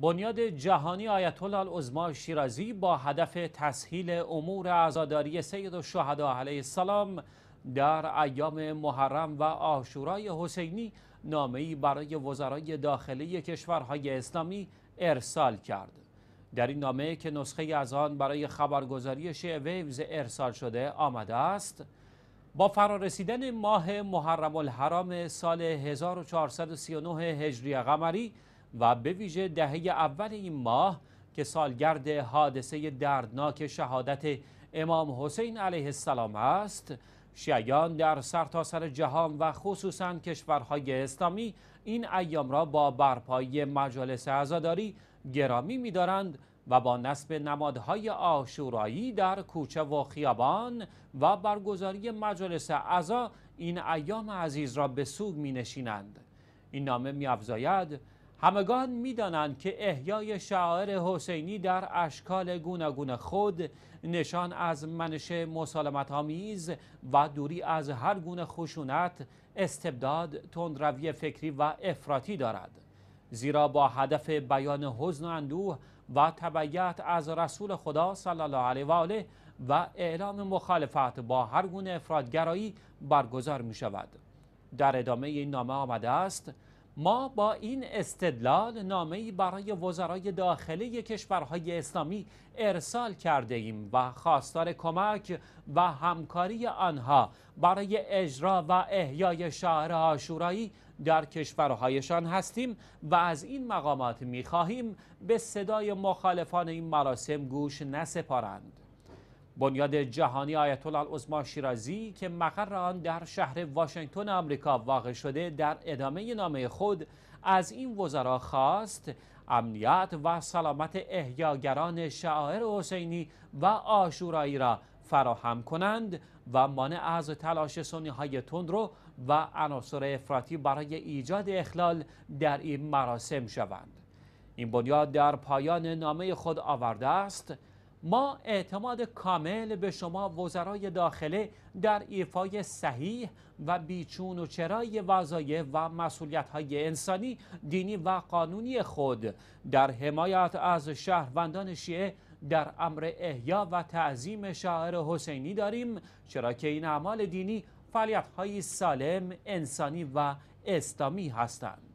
بنیاد جهانی آیت الله شیرازی با هدف تسهیل امور عزاداری سید الشهدا علیه السلام در ایام محرم و آشورای حسینی نامه‌ای برای وزرای داخلی کشورهای اسلامی ارسال کرد. در این نامه که نسخه از آن برای خبرگزاری شیع ویوز ارسال شده آمده است، با فرارسیدن ماه محرم الحرام سال 1439 هجری قمری و به ویژه دهه اول این ماه که سالگرد حادثه دردناک شهادت امام حسین علیه السلام است شیعیان در سرتاسر سر جهان و خصوصا کشورهای اسلامی این ایام را با برپایی مجالس عزاداری گرامی می‌دارند و با نصب نمادهای آشورایی در کوچه و خیابان و برگزاری مجالس عزا این ایام عزیز را به سوگ می‌نشینند. این نامه می همگان میدانند که احیای شاعر حسینی در اشکال گوناگون خود نشان از منش مسالمت آمیز و دوری از هر گونه خشونت استبداد تندروی فکری و افراطی دارد زیرا با هدف بیان حزن و اندوه و تبعیت از رسول خدا صلی الله علیه و آله و اعلام مخالفت با هر گونه افرادگرایی برگزار می شود در ادامه این نامه آمده است ما با این استدلال نامه‌ای برای وزرای داخلی کشورهای اسلامی ارسال کرده ایم و خواستار کمک و همکاری آنها برای اجرا و احیای شهر آشورایی در کشورهایشان هستیم و از این مقامات می‌خواهیم به صدای مخالفان این مراسم گوش نسپارند. بنیاد جهانی آیت الله عظما شیرازی که مقر آن در شهر واشنگتن آمریکا واقع شده در ادامه نامه خود از این وزرا خواست امنیت و سلامت احیاگران شاعر حسینی و آشورایی را فراهم کنند و مانع از تلاش سنی های تندرو و عناصر افراطی برای ایجاد اخلال در این مراسم شوند این بنیاد در پایان نامه خود آورده است ما اعتماد کامل به شما وزرای داخله در ایفای صحیح و بیچون و چرای وظایف و مسئولیت های انسانی، دینی و قانونی خود در حمایت از شهروندان شیعه در امر احیا و تعظیم شاعر حسینی داریم چرا که این اعمال دینی فعالیت های سالم، انسانی و اسلامی هستند.